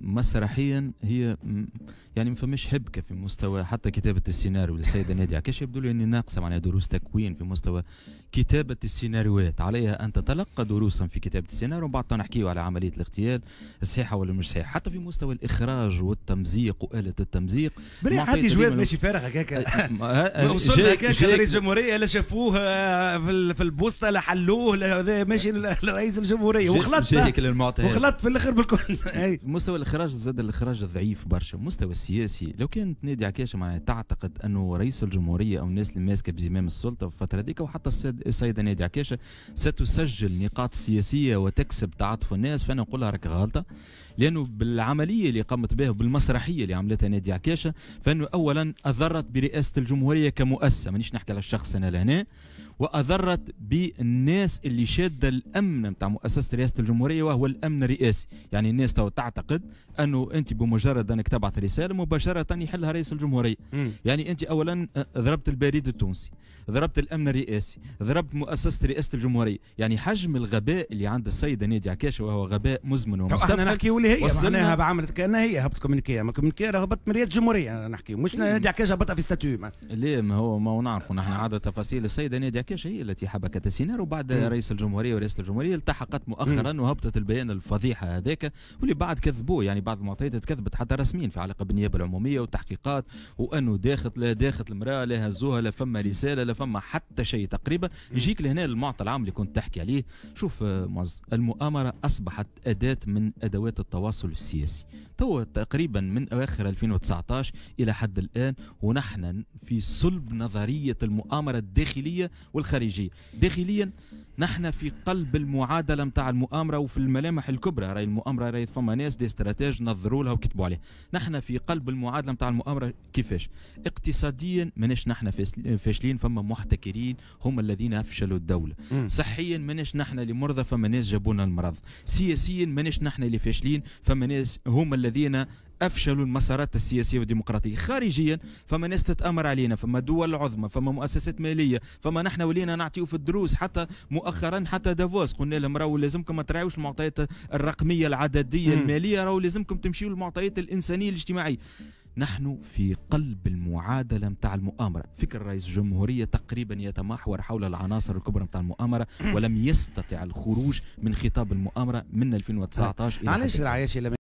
مسرحيا هي يعني ما فماش هبكه في مستوى حتى كتابه السيناريو للسيده ناديه عكاش يبدو لي اني ناقصه معناها دروس تكوين في مستوى كتابه السيناريوهات عليها ان تتلقى دروسا في كتابه السيناريو ومن بعد نحكيو على عمليه الاغتيال صحيحه ولا مش صحيحه حتى في مستوى الاخراج والتمزيق واله التمزيق بالله عندي جواب ماشي فارغ هكاك وصلنا هكاك رئيس الجمهوريه لا شافوه آه، في البوسطه لا حلوه ماشي لرئيس الجمهوريه وخلط وخلط في الاخر بالكل اي مستوى الاخراج زاد الاخراج ضعيف برشا المستوى السياسي لو كان نادي عكاشه معناها تعتقد انه رئيس الجمهوريه او الناس اللي ماسكه بزمام السلطه في الفتره هذيك وحتى السيده نادي عكاشه ستسجل نقاط سياسيه وتكسب تعاطف الناس فانا نقولها راك غلطه لانه بالعمليه اللي قامت بها وبالمسرحيه اللي عملتها نادي عكاشه فانه اولا اضرت برئاسه الجمهوريه كمؤسسه مانيش نحكي على الشخص انا لهنا واضرت بالناس اللي شاده الامن نتاع مؤسسه رئاسه الجمهوريه وهو الامن الرئاسي يعني الناس تو تعتقد انه انت بمجرد انك تبعث رساله مباشره يحلها رئيس الجمهوريه يعني انت اولا آه، ضربت البريد التونسي ضربت الامن الرئاسي ضربت مؤسسه رئاسه الجمهوريه يعني حجم الغباء اللي عند السيده نادي عكاشه وهو غباء مزمن ومستفحل اللي هي معناها بعملت كانها هي هبط كومينيكي ما كومينيكي هبط من رئاسه الجمهوريه انا نحكي مش نادي إيه. عكاش هبطها في ستاتيو ليه ما هو ما هو نعرفوا نحن عاد تفاصيل السيده نادي عكاش هي التي حبكت السيناريو بعد رئيس الجمهوريه ورئاسه الجمهوريه التحقت مؤخرا وهبطت البيان الفضيحه هذاك واللي بعد كذبوه يعني بعض المعطيات تكذبت حتى رسميا في علاقه بالنيابه العموميه والتحقيقات وانه داخل لا داخل المراه لا هزوها لا فما رساله لا فما حتى شيء تقريبا يجيك لهنا المعطى العام اللي كنت تحكي عليه شوف آه، معز المؤامره اصبحت اداه من ادوات التواصل السياسي تو تقريبا من أواخر 2019 إلى حد الآن ونحن في صلب نظرية المؤامرة الداخلية والخارجية داخليا نحن في قلب المعادله نتاع المؤامره وفي الملامح الكبرى راي المؤامره راي فما ناس دي استراتيج نظروا لها وكتبوا عليها نحن في قلب المعادله نتاع المؤامره كيفاش اقتصاديا ماناش نحن فاشلين فما محتكرين هم الذين افشلوا الدوله صحيا ماناش نحن اللي مرضى فما ناس جابونا المرض سياسيا ماناش نحن اللي فاشلين السياسيين فما ناس هما الذين افشلوا المسارات السياسيه والديمقراطيه خارجيا فما ناس تتامر علينا فما دول عظمى فما مؤسسات ماليه فما نحن ولينا نعطيو في الدروس حتى مؤخرا حتى دافوس قلنا لهم راهو لازمكم ما تراعيوش المعطيات الرقميه العدديه الماليه راهو لازمكم تمشيو للمعطيات الانسانيه الاجتماعيه نحن في قلب المعادلة متاع المؤامرة فكر رئيس الجمهورية تقريبا يتمحور حول العناصر الكبرى متاع المؤامرة ولم يستطع الخروج من خطاب المؤامرة من 2019 علاش العياشي